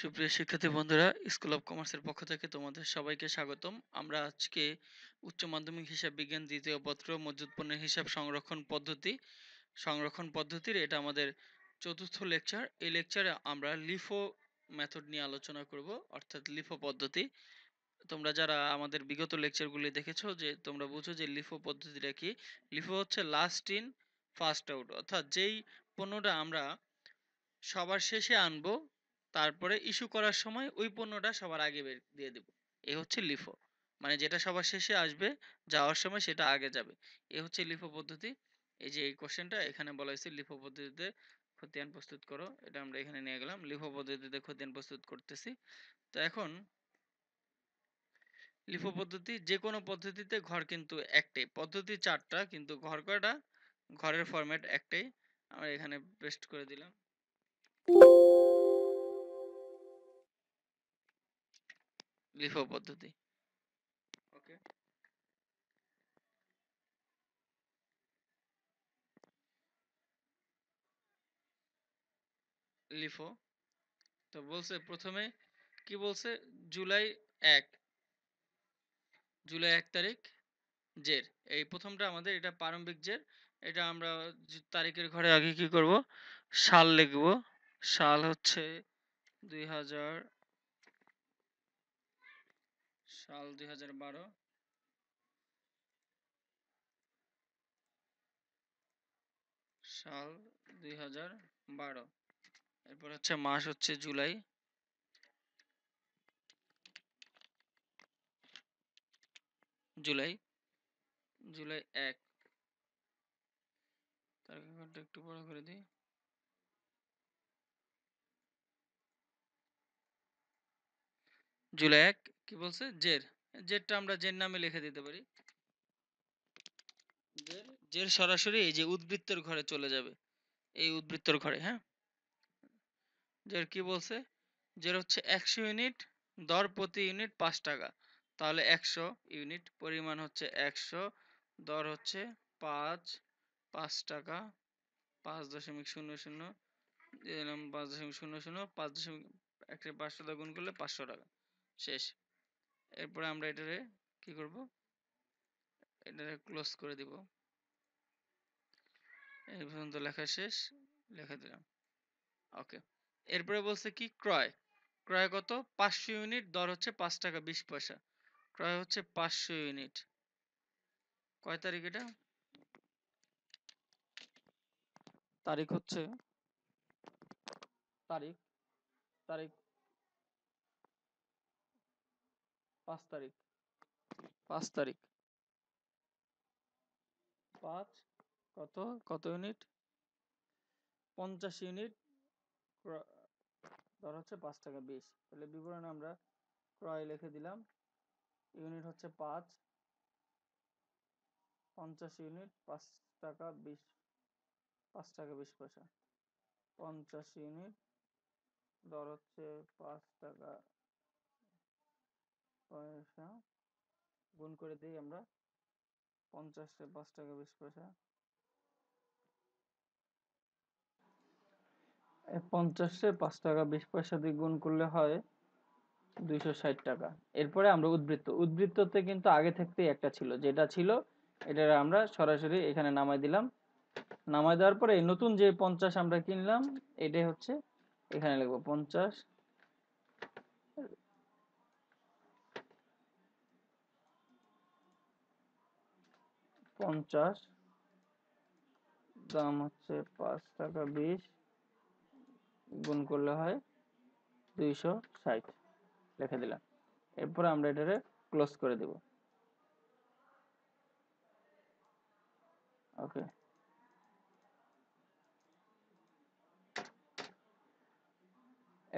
সুপ্রিয় শিক্ষার্থী বন্ধুরা স্কুল অফ কমার্সের পক্ষ থেকে তোমাদের সবাইকে স্বাগতম আমরা আজকে উচ্চ মাধ্যমিক হিসাব বিজ্ঞান দ্বিতীয় পত্র মজুদ পণ্যের হিসাব সংরক্ষণ পদ্ধতি সংরক্ষণ পদ্ধতির এটা আমাদের চতুর্থ লেকচার এই লেকচারে আমরা লিফো মেথড নিয়ে আলোচনা করব অর্থাৎ লিফো পদ্ধতি তোমরা যারা আমাদের বিগত লেকচারগুলি দেখেছো যে তোমরা বুঝো যে লিফো পদ্ধতিটা কি লিফো হচ্ছে লাস্ট ইন ফার্স্ট আউট অর্থাৎ যেই পণ্যটা আমরা সবার শেষে আনবো তারপরে ইস্যু করার সময় ওই পণ্যটা সবার আগে দিয়ে দেবো এ হচ্ছে লিফো মানে যেটা সবার শেষে আসবে যাওয়ার সময় সেটা আগে যাবে এ হচ্ছে লিফো পদ্ধতি এই যে এই কোশ্চেনটা এখানে বলা হয়েছে লিফো পদ্ধতিতে খতিয়ান প্রস্তুত করো এটা আমরা এখানে নিয়ে গেলাম লিফো পদ্ধতিতে খতিয়ান প্রস্তুত করতেছি তো এখন লিফো পদ্ধতি যে কোনো পদ্ধতিতে ঘর কিন্তু একটাই পদ্ধতি চারটা কিন্তু ঘর কয়টা ঘরের ফরম্যাট একটাই আমরা এখানে পেস্ট করে দিলাম লিফো পদ্ধতি ওকে লিফো তো বলছে প্রথমে কি বলছে জুলাই এক জুলাই এক তারিখ জের এই প্রথমটা আমাদের এটা প্রারম্ভিক জের এটা আমরা তারিখের ঘরে আগে কি করব সাল লিখব সাল হচ্ছে দুই হাজার সাল দুই হাজার বারো সাল দুই হাজার বারো এরপর হচ্ছে মাস হচ্ছে জুলাই জুলাই জুলাই এক তার একটু বড় করে দিই জুলাই এক কি বলছে জের জেরটা আমরা জের নামে লিখে দিতে পারি জের জের সরাসরি এই যে উদ্বৃত্তর ঘরে চলে যাবে এই উদ্বৃত্তর ঘরে হ্যাঁ জের কি বলছে জের হচ্ছে একশো ইউনিট দর প্রতি ইউনিট পাঁচ টাকা তাহলে একশো ইউনিট পরিমাণ হচ্ছে একশো দর হচ্ছে পাঁচ পাঁচ টাকা পাঁচ দশমিক শূন্য শূন্য পাঁচ দশমিক শূন্য শূন্য পাঁচ দশমিক একটা পাঁচশো গুণ করলে পাঁচশো টাকা শেষ এরপরে আমরা এটারে কি করব এটারে ক্লোজ করে দিব এই পর্যন্ত লেখা শেষ লেখা দিলাম ওকে এরপরে বলছে কি ক্রয় ক্রয় কত পাঁচশো ইউনিট দর হচ্ছে পাঁচ টাকা বিশ পয়সা ক্রয় হচ্ছে পাঁচশো ইউনিট কয় তারিখ এটা তারিখ হচ্ছে তারিখ তারিখ পাঁচ তারিখ পাঁচ তারিখ পাঁচ কত কত ইউনিট পঞ্চাশ ইউনিট দর হচ্ছে পাঁচ টাকা বিশ তাহলে বিবরণে আমরা ক্রয় লিখে দিলাম ইউনিট হচ্ছে পাঁচ পঞ্চাশ ইউনিট পাঁচ টাকা বিশ পাঁচ টাকা বিশ পয়সা পঞ্চাশ ইউনিট দর হচ্ছে পাঁচ টাকা পয়সা হ্যাঁ? গুণ করে দিই আমরা পঞ্চাশে পাঁচ টাকা বিশ পয়সা পঞ্চাশে পাঁচ টাকা বিশ পয়সা দিয়ে গুণ করলে হয় দুইশো ষাট টাকা এরপরে আমরা উদ্বৃত্ত উদ্বৃত্ততে কিন্তু আগে থাকতেই একটা ছিল যেটা ছিল এটা আমরা সরাসরি এখানে নামাই দিলাম নামাই দেওয়ার পরে নতুন যে পঞ্চাশ আমরা কিনলাম এটাই হচ্ছে এখানে লিখবো পঞ্চাশ পঞ্চাশ দাম হচ্ছে পাঁচ টাকা বিশ গুণ করলে হয় দুইশো ষাট লিখে দিলাম এরপর আমরা এটারে ক্লোজ করে দেব ওকে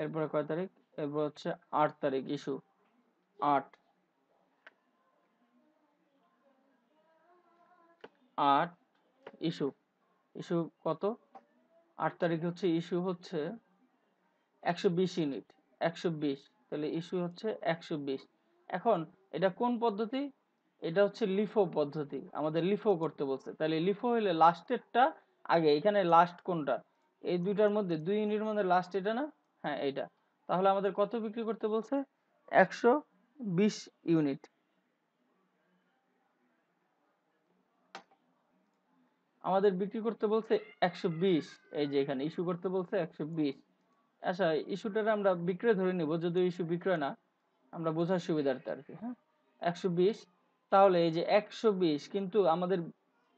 এরপরে কয় তারিখ এরপর হচ্ছে আট তারিখ ইস্যু আট আট ইস্যু ইস্যু কত আট তারিখ হচ্ছে ইস্যু হচ্ছে একশো বিশ ইউনিট একশো বিশ তাহলে ইস্যু হচ্ছে একশো বিশ এখন এটা কোন পদ্ধতি এটা হচ্ছে লিফো পদ্ধতি আমাদের লিফো করতে বলছে তাহলে লিফো হলে লাস্টেরটা আগে এখানে লাস্ট কোনটা এই দুইটার মধ্যে দুই ইউনিটের মধ্যে লাস্ট এটা না হ্যাঁ এটা তাহলে আমাদের কত বিক্রি করতে বলছে একশো বিশ ইউনিট আমাদের বিক্রি করতে বলছে একশো বিশ এই যে এখানে ইস্যু করতে বলছে একশো বিশ আচ্ছা ইস্যুটার আমরা বিক্রয় ধরে নেব যদিও ইস্যু বিক্রয় না আমরা বোঝার সুবিধার্থে আর কি হ্যাঁ একশো বিশ তাহলে এই যে একশো বিশ কিন্তু আমাদের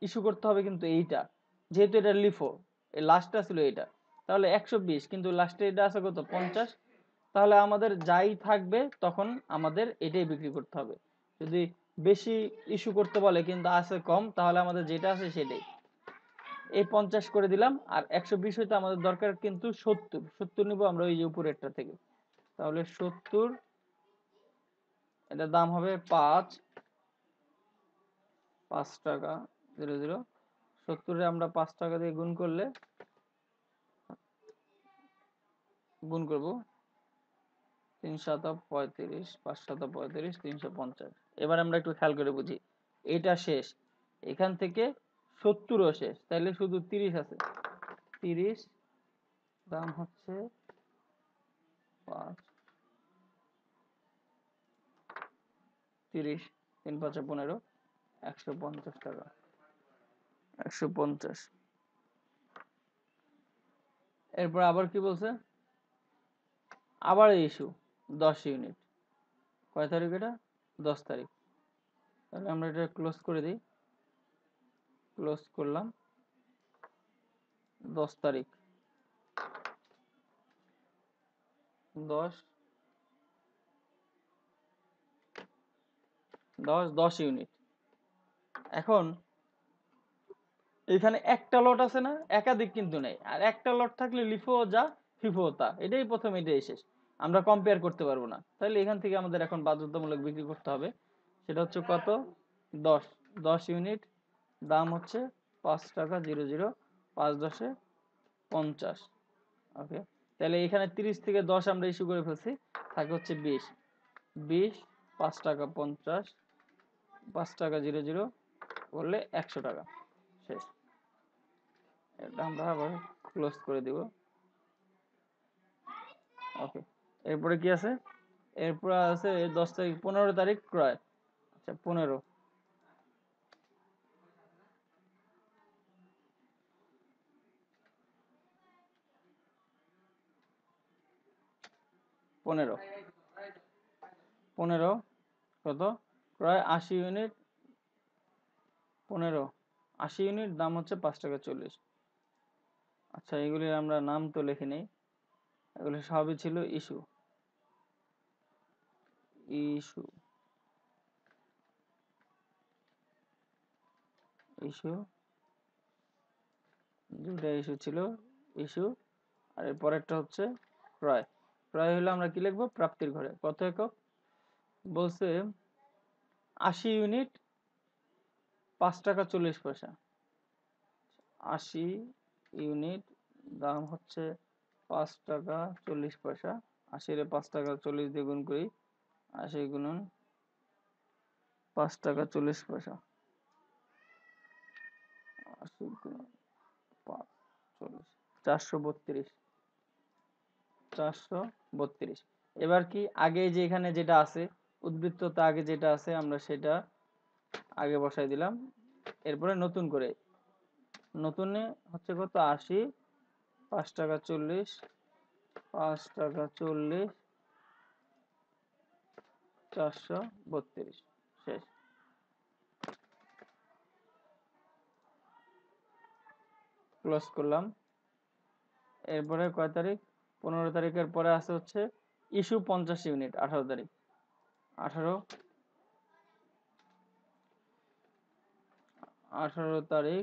ইস্যু করতে হবে কিন্তু এইটা যেহেতু এটা লিফো এই লাস্টটা ছিল এটা তাহলে একশো বিশ কিন্তু লাস্টে এটা আছে কত পঞ্চাশ তাহলে আমাদের যাই থাকবে তখন আমাদের এটাই বিক্রি করতে হবে যদি বেশি ইস্যু করতে বলে কিন্তু আছে কম তাহলে আমাদের যেটা আছে সেটাই এই পঞ্চাশ করে দিলাম আর একশো বিশ হইতে আমাদের দরকার কিন্তু সত্তর সত্তর নিব আমরা ওই যে উপরেরটা থেকে তাহলে সত্তর এটা দাম হবে পাঁচ পাঁচ টাকা জিরো জিরো সত্তরে আমরা পাঁচ টাকা দিয়ে গুণ করলে গুণ করব তিন পঁয়ত্রিশ পাঁচ পঁয়ত্রিশ তিনশো পঞ্চাশ এবার আমরা একটু খেয়াল করে বুঝি এটা শেষ এখান থেকে ও শেষ তাহলে শুধু তিরিশ আছে তিরিশ দাম হচ্ছে পাঁচ তিরিশ তিন পাঁচে পনেরো একশো পঞ্চাশ টাকা একশো পঞ্চাশ এরপর আবার কি বলছে আবার ইস্যু দশ ইউনিট কয় তারিখ এটা দশ তারিখ তাহলে আমরা এটা ক্লোজ করে দিই ক্লোজ করলাম দশ তারিখ দশ দশ দশ ইউনিট এখন এখানে একটা লট আছে না একাধিক কিন্তু নেই আর একটা লট থাকলে লিফো যা ফিফো তা এটাই প্রথম এটাই শেষ আমরা কম্পেয়ার করতে পারবো না তাহলে এখান থেকে আমাদের এখন বাধ্যতামূলক বিক্রি করতে হবে সেটা হচ্ছে কত দশ দশ ইউনিট দাম হচ্ছে পাঁচ টাকা জিরো জিরো পাঁচ দশে পঞ্চাশ ওকে তাহলে এখানে তিরিশ থেকে দশ আমরা ইস্যু করে ফেলছি থাকে হচ্ছে বিশ বিশ পাঁচ টাকা পঞ্চাশ পাঁচ টাকা জিরো জিরো করলে একশো টাকা শেষ এটা আমরা আবার ক্লোজ করে দিব ওকে এরপরে কি আছে এরপরে আছে দশ তারিখ পনেরো তারিখ ক্রয় আচ্ছা পনেরো পনেরো পনেরো কত প্রায় আশি ইউনিট পনেরো আশি ইউনিট দাম হচ্ছে পাঁচ টাকা চল্লিশ আচ্ছা এগুলির আমরা নাম তো লিখি নেই এগুলি সবই ছিল ইস্যু ইস্যু ইস্যু দুটা ইস্যু ছিল ইস্যু আর এর পরেরটা হচ্ছে ক্রয় প্রায় হলে আমরা কি লিখবো প্রাপ্তির ঘরে কত একক বলছে আশি ইউনিট পাঁচ টাকা চল্লিশ পয়সা আশি ইউনিট দাম হচ্ছে পাঁচ টাকা চল্লিশ পয়সা আশিরে পাঁচ টাকা চল্লিশ দিয়ে গুণ করি আশি গুণন পাঁচ টাকা চল্লিশ পয়সা আশি গুণন পাঁচ চল্লিশ চারশো বত্রিশ চারশো বত্রিশ এবার কি আগে যে এখানে যেটা আছে উদ্বৃত্ততা আগে যেটা আছে আমরা সেটা আগে বসাই দিলাম এরপরে নতুন করে নতুনে হচ্ছে কত আশি পাঁচ টাকা চল্লিশ পাঁচ টাকা চল্লিশ চারশো বত্রিশ শেষ ক্লোজ করলাম এরপরে কয় তারিখ পনেরো তারিখের পরে আছে হচ্ছে ইস্যু পঞ্চাশ ইউনিট আঠারো তারিখ আঠারো আঠারো তারিখ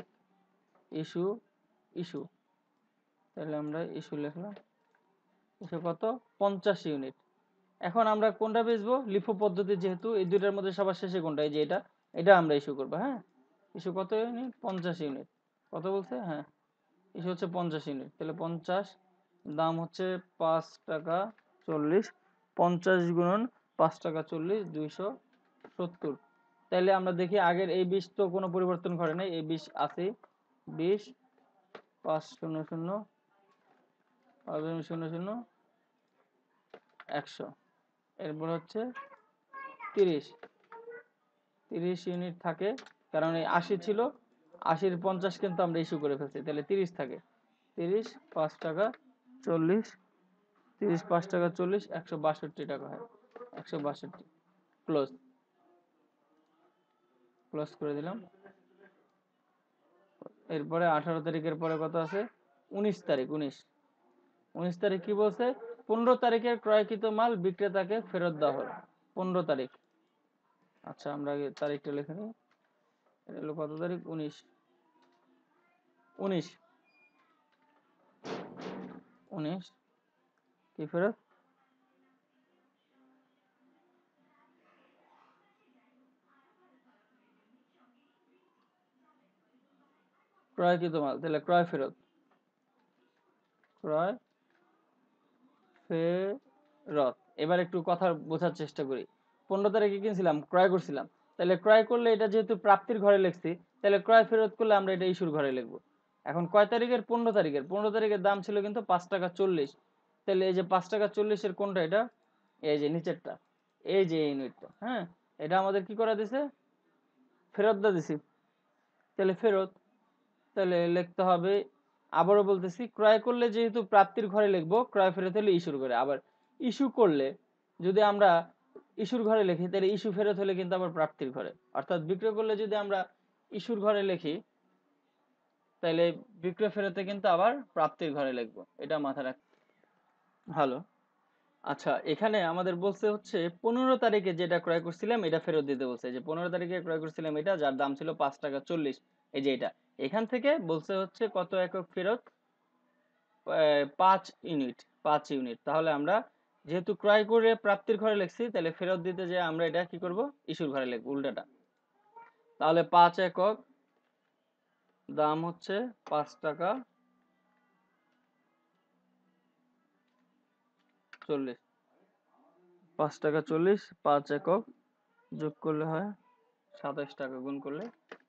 ইস্যু ইস্যু তাহলে আমরা ইস্যু লিখলাম ইস্যু কত পঞ্চাশ ইউনিট এখন আমরা কোনটা বেচবো লিফো পদ্ধতি যেহেতু এই দুইটার মধ্যে সবার শেষে কোনটা এই যে এটা এটা আমরা ইস্যু করবো হ্যাঁ ইস্যু কত ইউনিট পঞ্চাশ ইউনিট কত বলছে হ্যাঁ ইস্যু হচ্ছে পঞ্চাশ ইউনিট তাহলে পঞ্চাশ দাম হচ্ছে পাঁচ টাকা চল্লিশ পঞ্চাশ গুণন পাঁচ টাকা চল্লিশ দুইশো সত্তর তাইলে আমরা দেখি আগের এই বিষ তো কোনো পরিবর্তন করে নাই এই বিষ আছে বিশ পাঁচ শূন্য শূন্য পাঁচ শূন্য শূন্য একশো এরপর হচ্ছে তিরিশ তিরিশ ইউনিট থাকে কারণ এই মানে আশি ছিল আশির পঞ্চাশ কিন্তু আমরা ইস্যু করে ফেলছি তাহলে তিরিশ থাকে তিরিশ পাঁচ টাকা চল্লিশ তিরিশ পাঁচ টাকা চল্লিশ একশো বাষট্টি টাকা হয় একশো বাষট্টি ক্লোজ ক্লোজ করে দিলাম এরপরে আঠারো তারিখের পরে কত আছে উনিশ তারিখ উনিশ উনিশ তারিখ কি বলছে পনেরো তারিখের ক্রয়কৃত মাল বিক্রেতাকে ফেরত দেওয়া হলো পনেরো তারিখ আচ্ছা আমরা তারিখটা লিখে নিই কত তারিখ উনিশ উনিশ উনিশ কি ফেরত ক্রয়কৃত মাল তাহলে ক্রয় ফেরত ক্রয় ফেরত এবার একটু কথা বোঝার চেষ্টা করি পনেরো তারিখে কিনছিলাম ক্রয় করছিলাম তাহলে ক্রয় করলে এটা যেহেতু প্রাপ্তির ঘরে লিখছি তাহলে ক্রয় ফেরত করলে আমরা এটা ইস্যুর ঘরে লিখবো এখন কয় তারিখের পনেরো তারিখের পনেরো তারিখের দাম ছিল কিন্তু পাঁচ টাকা চল্লিশ তাহলে এই যে পাঁচ টাকা চল্লিশের কোনটা এটা এই যে নিচেরটা এই যে ইউনিটটা হ্যাঁ এটা আমাদের কি করা দিছে ফেরত দা দিছি তাহলে ফেরত তাহলে লিখতে হবে আবারও বলতেছি ক্রয় করলে যেহেতু প্রাপ্তির ঘরে লিখবো ক্রয় ফেরত হলে ইস্যুর ঘরে আবার ইস্যু করলে যদি আমরা ইস্যুর ঘরে লিখি তাহলে ইস্যু ফেরত হলে কিন্তু আবার প্রাপ্তির ঘরে অর্থাৎ বিক্রয় করলে যদি আমরা ইস্যুর ঘরে লিখি তাহলে বিক্রয় ফেরতে কিন্তু আবার প্রাপ্তির ঘরে লিখবো এটা মাথায় রাখ ভালো আচ্ছা এখানে আমাদের বলছে হচ্ছে পনেরো তারিখে যেটা ক্রয় করছিলাম এটা ফেরত দিতে বলছে যে পনেরো তারিখে ক্রয় করছিলাম এটা যার দাম ছিল পাঁচ টাকা চল্লিশ এই যে এটা এখান থেকে বলছে হচ্ছে কত একক ফেরত পাঁচ ইউনিট পাঁচ ইউনিট তাহলে আমরা যেহেতু ক্রয় করে প্রাপ্তির ঘরে লিখছি তাহলে ফেরত দিতে যে আমরা এটা কি করব ইস্যুর ঘরে লিখব উল্টাটা তাহলে পাঁচ একক দাম হচ্ছে পাঁচ টাকা চল্লিশ পাঁচ টাকা চল্লিশ পাঁচ একক যোগ করলে হয় সাতাশ টাকা গুণ করলে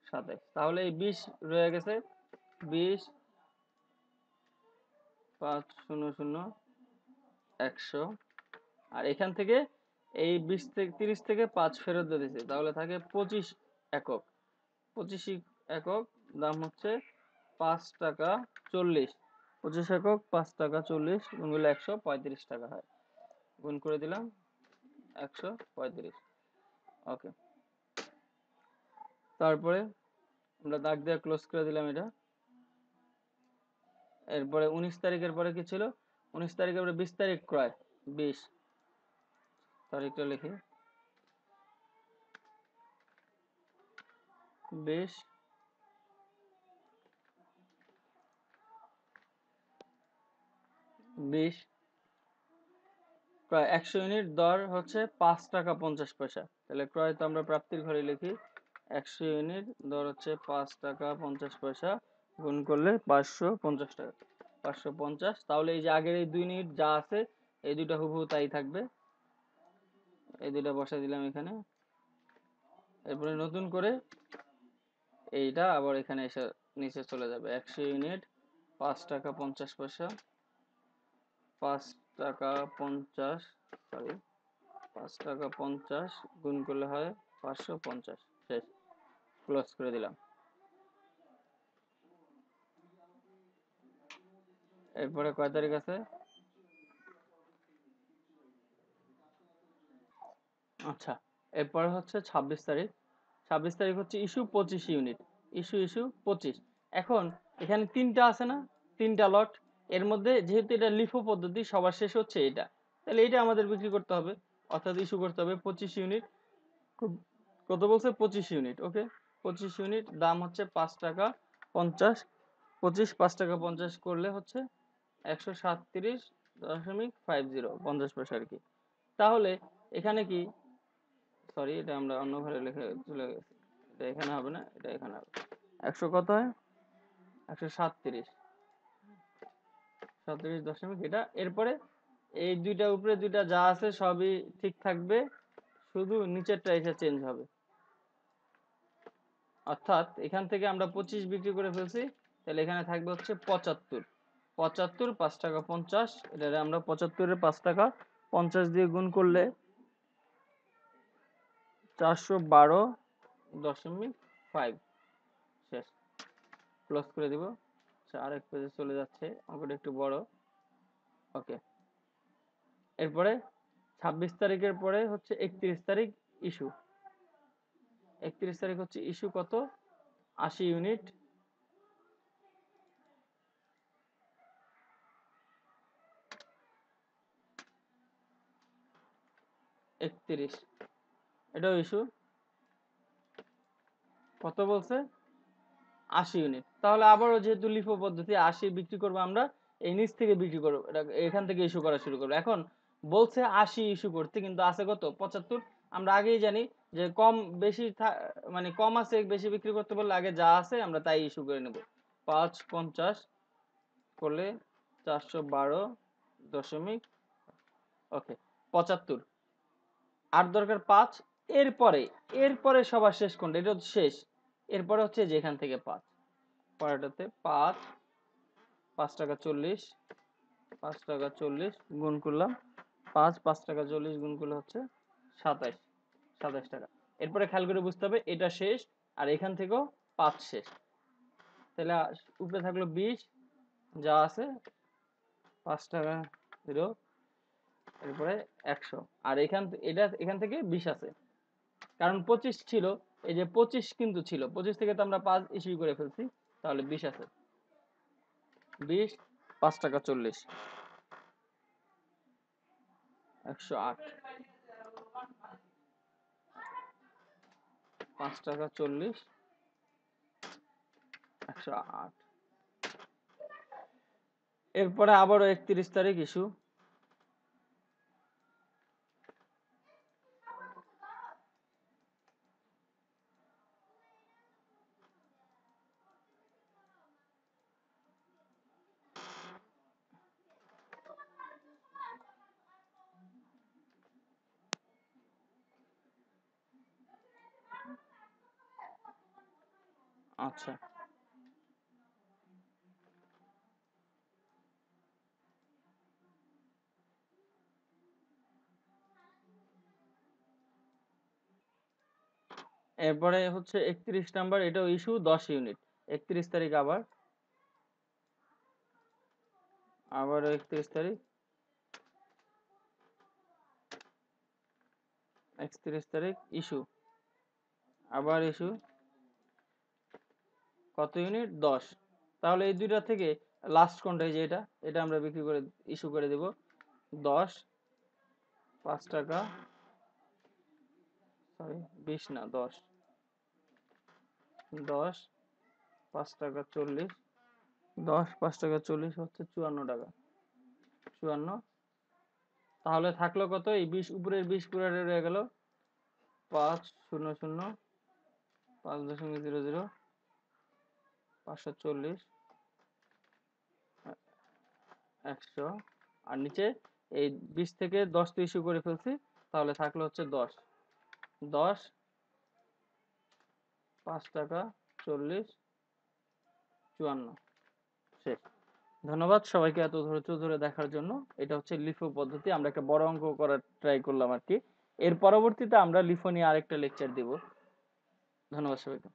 সাতাশ তাহলে এই বিশ রয়ে গেছে বিশ পাঁচ শূন্য শূন্য একশো আর এখান থেকে এই বিশ থেকে তিরিশ থেকে পাঁচ ফেরত দিয়েছে তাহলে থাকে পঁচিশ একক পঁচিশ একক দাম হচ্ছে পাঁচ টাকা চল্লিশ পঁচিশ একক পাঁচ টাকা চল্লিশ গুণ করলে একশো পঁয়ত্রিশ টাকা হয় গুণ করে দিলাম একশো পঁয়ত্রিশ ওকে তারপরে আমরা দাগ দিয়ে ক্লোজ করে দিলাম এটা এরপরে উনিশ তারিখের পরে কি ছিল উনিশ তারিখের পরে বিশ তারিখ ক্রয় বিশ তারিখটা লিখি বিশ বিশ ক্রয় একশো ইউনিট দর হচ্ছে পাঁচ টাকা পঞ্চাশ পয়সা তাহলে ক্রয় তো আমরা প্রাপ্তির ঘরে লিখি একশো ইউনিট দর হচ্ছে পাঁচ টাকা পঞ্চাশ পয়সা গুণ করলে পাঁচশো পঞ্চাশ টাকা পাঁচশো পঞ্চাশ তাহলে এই যে আগের এই দুই ইউনিট যা আছে এই দুটা হুবহু তাই থাকবে এই দুটা বসাই দিলাম এখানে এরপরে নতুন করে এইটা আবার এখানে এসে নিচে চলে যাবে একশো ইউনিট পাঁচ টাকা পঞ্চাশ পয়সা পাঁচ টাকা পঞ্চাশ সরি পাঁচ টাকা পঞ্চাশ গুণ করলে হয় পাঁচশো পঞ্চাশ শেষ ক্লোজ করে দিলাম এরপরে কয় তারিখ আছে আচ্ছা এরপরে হচ্ছে ছাব্বিশ তারিখ ছাব্বিশ তারিখ হচ্ছে ইস্যু পঁচিশ ইউনিট ইস্যু ইস্যু পঁচিশ এখন এখানে তিনটা আছে না তিনটা লট এর মধ্যে যেহেতু এটা লিফো পদ্ধতি সবার শেষ হচ্ছে এটা তাহলে এটা আমাদের বিক্রি করতে হবে অর্থাৎ ইস্যু করতে হবে পঁচিশ ইউনিট কত বলছে পঁচিশ ইউনিট ওকে পঁচিশ ইউনিট দাম হচ্ছে পাঁচ টাকা পঞ্চাশ পঁচিশ পাঁচ টাকা পঞ্চাশ করলে হচ্ছে একশো সাতত্রিশ দশমিক ফাইভ জিরো পঞ্চাশ পয়সা আর কি তাহলে এখানে কি সরি এটা আমরা অন্য ঘরে লিখে চলে গেছি এটা এখানে হবে না এটা এখানে হবে একশো কত হয় একশো সাতত্রিশ সাতত্রিশ দশমিক এটা এরপরে এই দুইটা উপরে দুইটা যা আছে সবই ঠিক থাকবে শুধু নিচেরটা এসে চেঞ্জ হবে অর্থাৎ এখান থেকে আমরা পঁচিশ বিক্রি করে ফেলছি তাহলে এখানে থাকবে হচ্ছে পঁচাত্তর পঁচাত্তর পাঁচ টাকা পঞ্চাশ এটা আমরা পঁচাত্তরের পাঁচ টাকা পঞ্চাশ দিয়ে গুণ করলে চারশো বারো দশমিক ফাইভ শেষ ক্লোজ করে দেবো আচ্ছা আরেক পেজে চলে যাচ্ছে অঙ্কটা একটু বড় ওকে এরপরে ছাব্বিশ তারিখের পরে হচ্ছে একত্রিশ তারিখ ইস্যু একত্রিশ তারিখ হচ্ছে ইস্যু কত আশি ইউনিট একত্রিশ এটাও ইস্যু কত বলছে আশি ইউনিট তাহলে আবারও যেহেতু লিফো পদ্ধতি আশি বিক্রি করবো আমরা এই নিচ থেকে বিক্রি করবো এখান থেকে ইস্যু করা শুরু করবো এখন বলছে আশি ইস্যু করতে কিন্তু আছে কত পঁচাত্তর আমরা আগেই জানি যে কম বেশি মানে কম আছে বেশি বিক্রি করতে বললে আগে যা আছে আমরা তাই ইস্যু করে নেব পাঁচ পঞ্চাশ করলে চারশো বারো দশমিক ওকে পঁচাত্তর আর দরকার পাঁচ এরপরে এরপরে সবার শেষ কোনটা এটা শেষ এরপরে হচ্ছে যেখান থেকে পাঁচ পরেরটাতে পাঁচ পাঁচ টাকা চল্লিশ পাঁচ টাকা চল্লিশ গুণ করলাম পাঁচ পাঁচ টাকা চল্লিশ গুণ করলে হচ্ছে সাতাইশ সাতাইশ টাকা এরপরে খেয়াল করে বুঝতে হবে এটা শেষ আর এখান থেকেও পাঁচ শেষ তাহলে উপরে থাকলো বিশ যা আছে পাঁচ টাকা জিরো এরপরে একশো আর এখান এটা এখান থেকে বিশ আছে কারণ পঁচিশ ছিল এই যে পঁচিশ কিন্তু ছিল পঁচিশ থেকে তো আমরা পাঁচ ইস্যু করে ফেলছি তাহলে বিশ আছে বিশ পাঁচ টাকা চল্লিশ একশো আট পাঁচ টাকা চল্লিশ একশো আট এরপরে আবারও একত্রিশ তারিখ ইস্যু আচ্ছা এরপরে হচ্ছে একত্রিশ নাম্বার এটাও ইস্যু দশ ইউনিট একত্রিশ তারিখ আবার আবার একত্রিশ তারিখ একত্রিশ তারিখ ইস্যু আবার ইস্যু কত ইউনিট দশ তাহলে এই দুইটার থেকে লাস্ট কোনটা যে এটা এটা আমরা বিক্রি করে ইস্যু করে দেব দশ পাঁচ টাকা সরি বিশ না দশ দশ পাঁচ টাকা চল্লিশ দশ পাঁচ টাকা চল্লিশ হচ্ছে চুয়ান্ন টাকা চুয়ান্ন তাহলে থাকলো কত এই বিশ উপরের বিশ পুরা রয়ে গেল পাঁচ শূন্য শূন্য পাঁচ দশমিক জিরো জিরো পাঁচশো চল্লিশ একশো আর নিচে এই বিশ থেকে দশ তো ইস্যু করে ফেলছি তাহলে থাকলো হচ্ছে দশ দশ পাঁচ টাকা চল্লিশ চুয়ান্ন শেষ ধন্যবাদ সবাইকে এত ধৈর্য ধরে দেখার জন্য এটা হচ্ছে লিফো পদ্ধতি আমরা একটা বড় অঙ্ক করার ট্রাই করলাম আর কি এর পরবর্তীতে আমরা লিফো নিয়ে আরেকটা লেকচার দেব ধন্যবাদ সবাইকে